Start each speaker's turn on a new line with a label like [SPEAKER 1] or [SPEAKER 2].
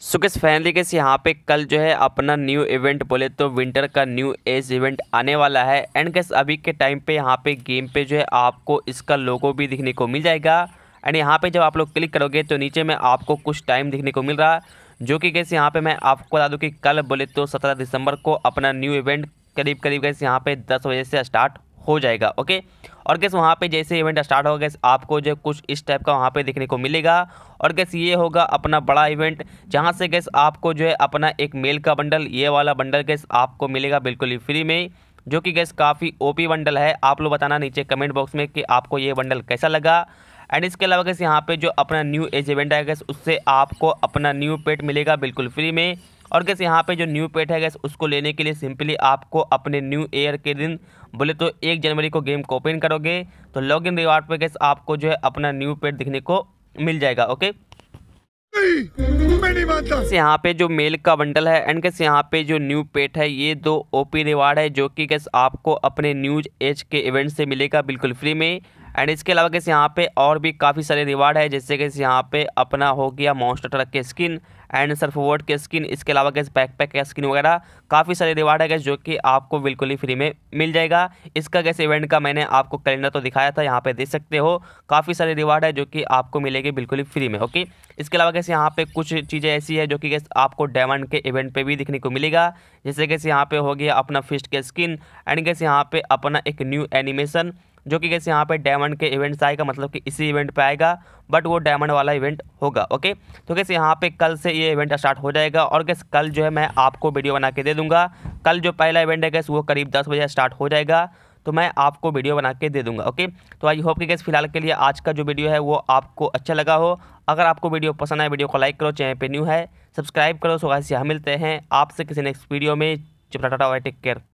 [SPEAKER 1] सो कैसे के यहाँ पे कल जो है अपना न्यू इवेंट बोले तो विंटर का न्यू एज इवेंट आने वाला है एंड कैसे अभी के टाइम पे यहाँ पे गेम पे जो है आपको इसका लोगो भी दिखने को मिल जाएगा एंड यहाँ पे जब आप लोग क्लिक करोगे तो नीचे में आपको कुछ टाइम दिखने को मिल रहा है जो कि कैसे यहाँ पर मैं आपको बता दूँ कि कल बोले तो सत्रह दिसंबर को अपना न्यू इवेंट करीब करीब कैसे यहाँ पे दस बजे से स्टार्ट हो जाएगा ओके और गैस वहाँ पे जैसे इवेंट स्टार्ट होगा गैस आपको जो कुछ इस टाइप का वहाँ पे देखने को मिलेगा और गैस ये होगा अपना बड़ा इवेंट जहाँ से गैस आपको जो है अपना एक मेल का बंडल ये वाला बंडल गैस आपको मिलेगा बिल्कुल ही फ्री में जो कि गैस काफ़ी ओपी बंडल है आप लोग बताना नीचे कमेंट बॉक्स में कि आपको ये बंडल कैसा लगा एंड इसके अलावा गैस यहाँ पे जो अपना न्यू एज इवेंट आएगा गैस उससे आपको अपना न्यू पेट मिलेगा बिल्कुल फ्री में और कैसे यहाँ पे जो न्यू पेट है गैस उसको लेने के लिए सिंपली आपको अपने न्यू ईयर के दिन बोले तो एक जनवरी को गेम को ओपन करोगे तो लॉग इन रिवार्ड पर गैस आपको जो है अपना न्यू पेट दिखने को मिल जाएगा ओके मैं यहाँ पे जो मेल का बंडल है एंड कैसे यहाँ पे जो न्यू पेट है ये दो ओपी रिवार्ड है जो कि कैसे आपको अपने न्यूज एज के इवेंट से मिलेगा बिल्कुल फ्री में एंड इसके अलावा कैसे यहाँ पे और भी काफ़ी सारे रिवार्ड है जैसे कैसे यहाँ पे अपना हो गया मॉन्स्टर ट्रक के स्किन एंड सर्फबोर्ड के स्किन इसके अलावा कैसे बैकपैक का स्किन वगैरह काफ़ी सारे रिवार्ड है कैसे जो कि आपको बिल्कुल ही फ्री में मिल जाएगा इसका कैसे इवेंट का मैंने आपको कैलेंडर तो दिखाया था यहाँ पे देख सकते हो काफ़ी सारे रिवार्ड है जो कि आपको मिलेगी बिल्कुल ही फ्री में ओके इसके अलावा कैसे यहाँ पे कुछ चीज़ें ऐसी है जो कि कैसे आपको डायमंड के इवेंट पर भी दिखने को मिलेगा जैसे कैसे यहाँ पर हो गया अपना फिस्ट के स्किन एंड कैसे यहाँ पर अपना एक न्यू एनिमेशन जो कि कैसे यहाँ पे डायमंड के इवेंट्स आएगा मतलब कि इसी इवेंट पे आएगा बट वो डायमंड वाला इवेंट होगा ओके तो कैसे यहाँ पे कल से ये इवेंट स्टार्ट हो जाएगा और कैसे कल जो है मैं आपको वीडियो बना के दे दूँगा कल जो पहला इवेंट है कैसे वो करीब दस बजे स्टार्ट हो जाएगा तो मैं आपको वीडियो बना के दे दूंगा ओके तो आई होप कि गैस फिलहाल के लिए आज का जो वीडियो है वो आपको अच्छा लगा हो अगर आपको वीडियो पसंद आए वीडियो को लाइक करो चैनल पर न्यू है सब्सक्राइब करो सो यहाँ मिलते हैं आपसे किसी नेक्स्ट वीडियो में चिपटाटा टेक केयर